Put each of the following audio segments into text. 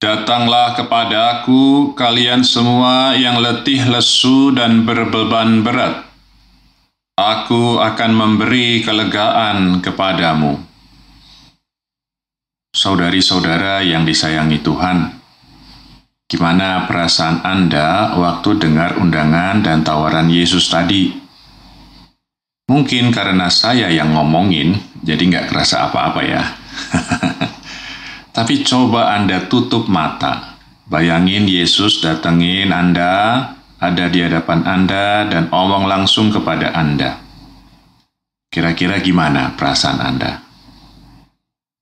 Datanglah kepada Aku kalian semua yang letih lesu dan berbeban berat. Aku akan memberi kelegaan kepadamu. Saudari-saudara yang disayangi Tuhan, gimana perasaan Anda waktu dengar undangan dan tawaran Yesus tadi? Mungkin karena saya yang ngomongin, jadi nggak kerasa apa-apa ya. Tapi coba Anda tutup mata. Bayangin Yesus datengin Anda, ada di hadapan Anda, dan omong langsung kepada Anda. Kira-kira gimana perasaan Anda?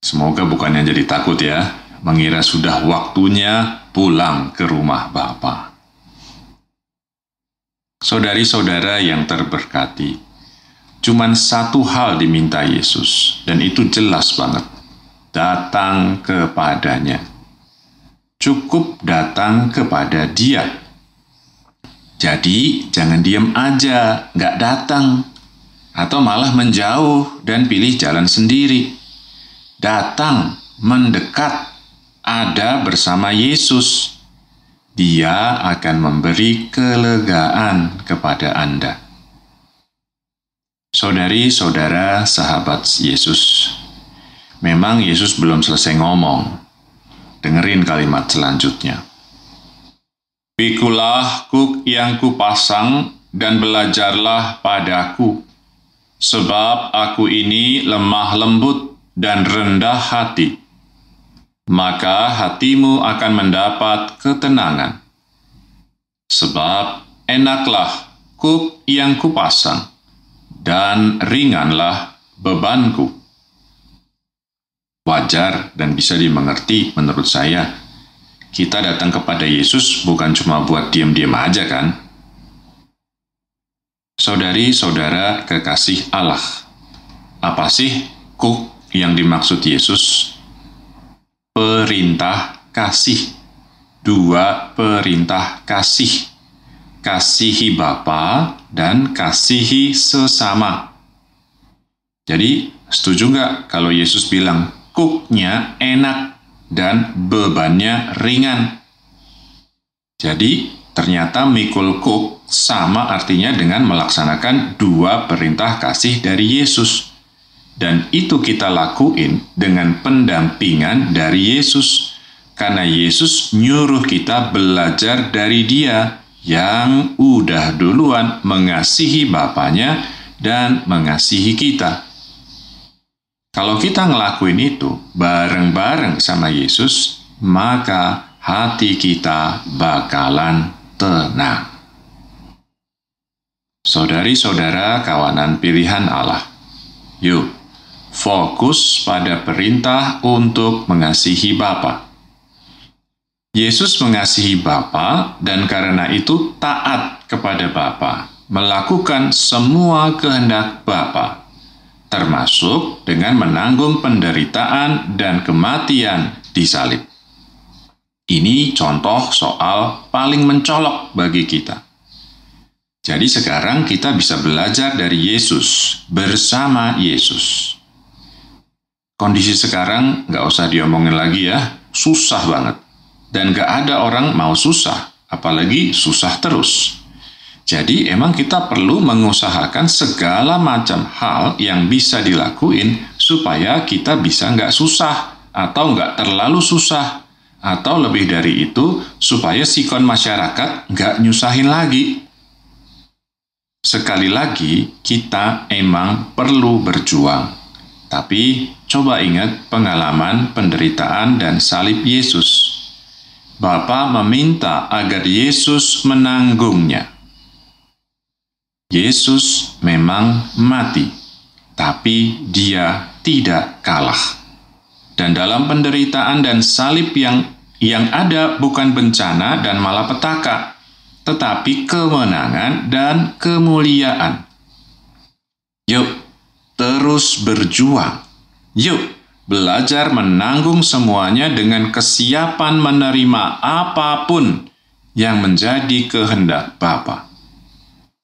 Semoga bukannya jadi takut ya, mengira sudah waktunya pulang ke rumah Bapa. Saudari-saudara yang terberkati, cuman satu hal diminta Yesus, dan itu jelas banget, datang kepadanya. Cukup datang kepada dia. Jadi, jangan diam aja, nggak datang. Atau malah menjauh dan pilih jalan sendiri. Datang, mendekat, ada bersama Yesus. Dia akan memberi kelegaan kepada Anda. Saudari-saudara sahabat Yesus, Memang Yesus belum selesai ngomong. Dengerin kalimat selanjutnya. Pikulah kuk yang kupasang dan belajarlah padaku, sebab aku ini lemah lembut dan rendah hati. Maka hatimu akan mendapat ketenangan. Sebab enaklah kuk yang kupasang, dan ringanlah bebanku wajar dan bisa dimengerti menurut saya. Kita datang kepada Yesus bukan cuma buat diam-diam aja kan? Saudari-saudara kekasih Allah, apa sih kuk yang dimaksud Yesus? Perintah kasih. Dua perintah kasih. Kasihi Bapa dan kasihi sesama. Jadi, setuju nggak kalau Yesus bilang, cooknya enak dan bebannya ringan. Jadi, ternyata mikul cook sama artinya dengan melaksanakan dua perintah kasih dari Yesus. Dan itu kita lakuin dengan pendampingan dari Yesus. Karena Yesus nyuruh kita belajar dari dia yang udah duluan mengasihi Bapaknya dan mengasihi kita. Kalau kita ngelakuin itu bareng-bareng sama Yesus, maka hati kita bakalan tenang. Saudari-saudara kawanan pilihan Allah, yuk fokus pada perintah untuk mengasihi Bapa. Yesus mengasihi Bapa dan karena itu taat kepada Bapa, melakukan semua kehendak Bapa termasuk dengan menanggung penderitaan dan kematian di salib. Ini contoh soal paling mencolok bagi kita. Jadi sekarang kita bisa belajar dari Yesus, bersama Yesus. Kondisi sekarang nggak usah diomongin lagi ya, susah banget. Dan nggak ada orang mau susah, apalagi susah terus. Jadi emang kita perlu mengusahakan segala macam hal yang bisa dilakuin supaya kita bisa nggak susah atau nggak terlalu susah. Atau lebih dari itu, supaya sikon masyarakat nggak nyusahin lagi. Sekali lagi, kita emang perlu berjuang. Tapi coba ingat pengalaman penderitaan dan salib Yesus. Bapa meminta agar Yesus menanggungnya. Yesus memang mati, tapi dia tidak kalah. Dan dalam penderitaan dan salib yang yang ada bukan bencana dan malapetaka, tetapi kemenangan dan kemuliaan. Yuk, terus berjuang. Yuk, belajar menanggung semuanya dengan kesiapan menerima apapun yang menjadi kehendak Bapak.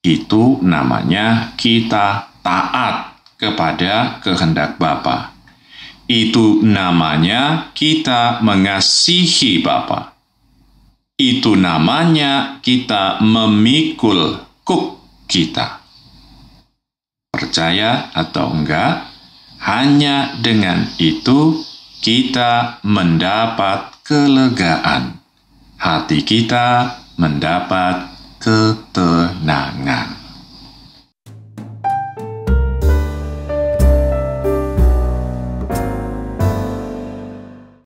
Itu namanya kita taat kepada kehendak Bapa. Itu namanya kita mengasihi Bapa. Itu namanya kita memikul kuk kita. Percaya atau enggak, hanya dengan itu kita mendapat kelegaan. Hati kita mendapat ketenangan.